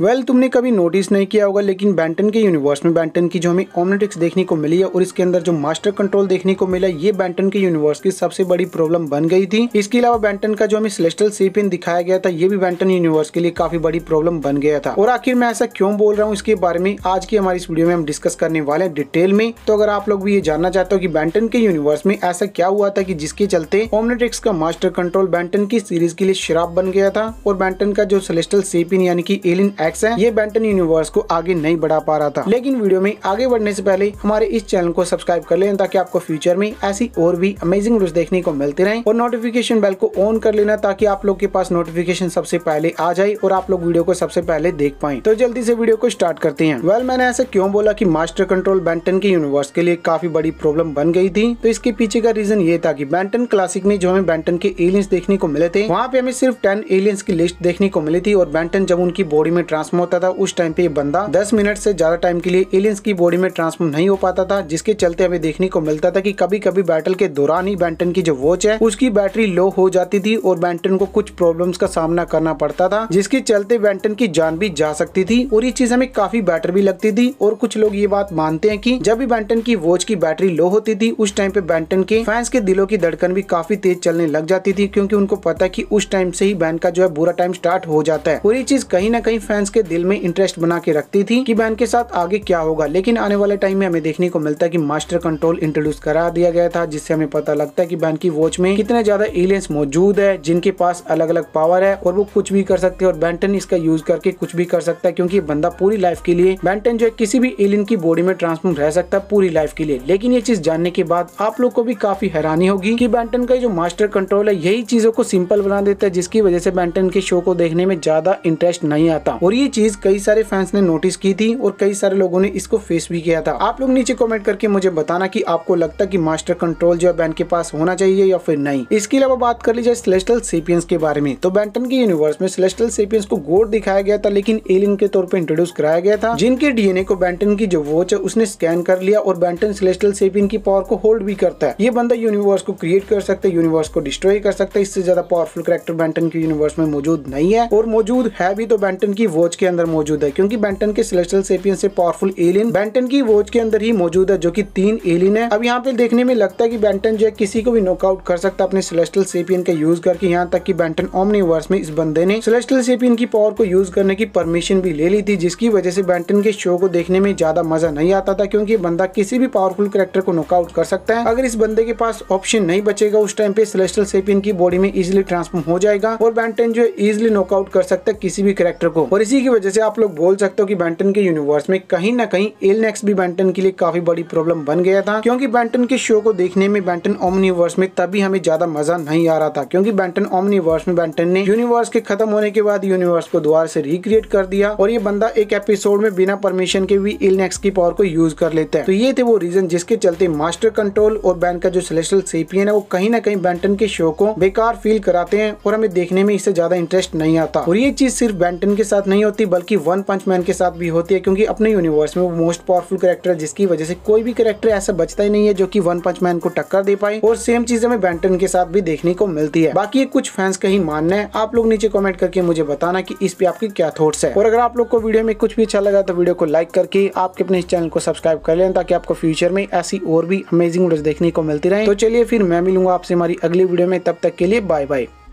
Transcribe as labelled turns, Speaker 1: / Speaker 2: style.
Speaker 1: well well, तुमने कभी notice नहीं किया होगा लेकिन बैंटन के यूनिवर्स में बैंटन की जो हमें ओमनेटिक्स देखने को मिली है और इसके अंदर जो मास्टर कंट्रोल देखने को मिला ये बैंटन के यूनिवर्स की सबसे बड़ी प्रॉब्लम बन गई थी इसके अलावा बैंटन का जो हमें सिलेस्टल सीपिन दिखाया गया था ये भी बैंटन यूनिवर्स के लिए काफी बड़ी प्रॉब्लम बन गया था और आखिर मैं ऐसा क्यों बोल रहा हूँ इसके बारे में आज की हमारी इस वीडियो में हम डिस्कस करने वाले हैं डिटेल में तो अगर आप लोग भी ये जानना चाहते हो की बैंटन के यूनिवर्स में ऐसा क्या हुआ था की जिसके चलते ओमनेटिक्स का मास्टर कंट्रोल बैंटन की सीरीज के लिए शराब बन गया था और बैंटन का जो सिलेस्टल सीपिन यानी कि एलिन एक्स है ये बेंटन यूनिवर्स को आगे नहीं बढ़ा पा रहा था लेकिन वीडियो में आगे बढ़ने से पहले हमारे इस चैनल को सब्सक्राइब कर लेना ताकि आपको फ्यूचर में ऐसी और भी अमेजिंग वीडियो देखने को मिलते रहे और नोटिफिकेशन बेल को ऑन कर लेना ताकि आप लोग के पास नोटिफिकेशन सबसे पहले आ जाए और आप लोग वीडियो को सबसे पहले देख पाए तो जल्दी से वीडियो को स्टार्ट करते हैं वेल मैंने ऐसा क्यों बोला की मास्टर कंट्रोल बैंटन के यूनिवर्स के लिए काफी बड़ी प्रॉब्लम बन गई थी तो इसके पीछे का रीजन ये था की बैंटन क्लासिक में जो हमें बैंटन के एलियंस देखने को मिले थे वहाँ पे हमें सिर्फ टेन एलियंस की लिस्ट देखने को मिली थी और बैंटन जब उनकी बॉडी में ट्रांसफॉर्म होता था उस टाइम पे ये बंदा दस मिनट से ज्यादा टाइम के लिए एलियंस की बॉडी में ट्रांसफॉर्म नहीं हो पाता था जिसके चलते हमें देखने को मिलता था कि कभी कभी बैटल के दौरान ही बैंटन की जो वॉच है उसकी बैटरी लो हो जाती थी और बैंटन को कुछ प्रॉब्लम का सामना करना पड़ता था जिसके चलते बैंटन की जान भी जा सकती थी और ये चीज हमें काफी बैटर भी लगती थी और कुछ लोग ये बात मानते हैं की जब भी बैंटन की वॉच की बैटरी लो होती थी उस टाइम पे बैंटन के फैंस के दिलों की धड़कन भी काफी तेज चलने लग जाती थी क्योंकि उनको पता है की उस टाइम से ही बैन का जो है बुरा टाइम स्टार्ट हो जाता है और ये चीज कहीं ना कहीं फैंस फैंस के दिल में इंटरेस्ट बना के रखती थी कि बैन के साथ आगे क्या होगा लेकिन आने वाले टाइम में हमें देखने को मिलता है कि मास्टर कंट्रोल इंट्रोड्यूस करा दिया गया था जिससे हमें पता लगता है कि बैन की वॉच में कितने ज्यादा एलियंस मौजूद है जिनके पास अलग अलग पावर है और वो कुछ भी कर सकते हैं और बैंटन इसका यूज करके कुछ भी कर सकता है क्योंकि बंदा पूरी लाइफ के लिए बैंटन जो है किसी भी एलियन की बॉडी में ट्रांसफॉर्म रह सकता है पूरी लाइफ के लिए लेकिन ये चीज जानने के बाद आप लोग को भी काफी हैरानी होगी कि बैंटन का जो मास्टर कंट्रोल है यही चीजों को सिंपल बना देता है जिसकी वजह से बैंटन के शो को देखने में ज्यादा इंटरेस्ट नहीं आता और और ये चीज़ कई सारे फैंस ने नोटिस की थी और कई सारे लोगों ने इसको फेस भी किया था आप लोग नीचे कमेंट करके मुझे बताना कि आपको लगता कि मास्टर कंट्रोल जो है बैन के पास होना चाहिए या फिर नहीं इसके अलावा बात कर ली जाए सेलेस्टल सेपियंस के बारे में तो बैंटन के यूनिवर्स में सेलेस्टल सेपियंस को गोड दिखाया गया था लेकिन एलियन के तौर पर इंट्रोड्यूस कराया गया था जिनके डीएनए को बैंटन की जो वॉच है उसने स्कैन कर लिया और बैंटन सेलेस्टल सेपियन की पावर को होल्ड भी करता है ये बंदा यूनिवर्स को क्रिएट कर सकता है यूनिवर्स को डिस्ट्रॉय कर सकता है इससे ज्यादा पावरफुल करेक्टर बैंटन के यूनिवर्स में मौजूद नहीं है और मौजूद है भी तो बैंटन की वो वॉच के अंदर मौजूद है क्योंकि बेंटन के सिलेस्टल सेपियन से पावरफुल एलियन बेंटन की वॉच के अंदर ही मौजूद है जो की तीन एलियन है अब यहाँ पे देखने में लगता है की बेंटन जो है किसी को भी नॉकआउट कर सकता है अपने सिलेस्टल सेपियन का यूज करके यहाँ तक की बेंटन ओमनीवर्स में इस बंदे ने सिलेस्टल सेपियन की पावर को यूज करने की परमिशन भी ले ली थी जिसकी वजह से बेंटन के शो को देखने में ज्यादा मजा नहीं आता था क्योंकि बंदा किसी भी पावरफुल करेक्टर को नॉकआउट कर सकता है अगर इस बंदे के पास ऑप्शन नहीं बचेगा उस टाइम पे सिलेस्टल सेपियन की बॉडी में इजिली ट्रांसफॉर्म हो जाएगा और बैंटन जो है इजिली नॉकआउट कर सकता है किसी भी करेक्टर को और इसी इसी की वजह से आप लोग बोल सकते हो कि बैंटन के यूनिवर्स में कहीं ना कहीं एलनेक्स भी बैंटन के लिए काफी बड़ी प्रॉब्लम बन गया था क्योंकि बैंटन के शो को देखने में बैंटन ओमनिवर्स में तभी हमें ज्यादा मजा नहीं आ रहा था क्योंकि बैंटन ओमनिवर्स में बैंटन ने यूनिवर्स के खत्म होने के बाद यूनिवर्स को दोबारा से रिक्रिएट कर दिया और ये बंदा एक एपिसोड में बिना परमिशन के भी एल की पावर को यूज कर लेता है तो ये थे वो रीजन जिसके चलते मास्टर कंट्रोल और बैन का जो सिलेशल सेपियन है वो कहीं ना कहीं बैंटन के शो को बेकार फील कराते हैं और हमें देखने में इससे ज्यादा इंटरेस्ट नहीं आता और ये चीज सिर्फ बैंटन के साथ नहीं नहीं होती बल्कि वन पंच मैन के साथ भी होती है क्योंकि अपने यूनिवर्स में वो मोस्ट पावरफुल करेक्टर है जिसकी वजह से कोई भी करेक्टर ऐसा बचता ही नहीं है जो की वन पंच मैन को टक्कर दे पाए और सेम चीज हमें बैंटन के साथ भी देखने को मिलती है बाकी ये कुछ फैंस का ही मानना है आप लोग नीचे कॉमेंट करके मुझे बताना की इस पे आपके क्या थॉट है और अगर आप लोग को वीडियो में कुछ भी अच्छा लगा तो वीडियो को लाइक करके आपके अपने चैनल को सब्सक्राइब कर लें ताकि आपको फ्यूचर में ऐसी और भी अमेजिंग वीडियो देखने को मिलती रहे तो चलिए फिर मैं मिलूंगा आपसे हमारी अगली वीडियो में तब तक के लिए बाय बाय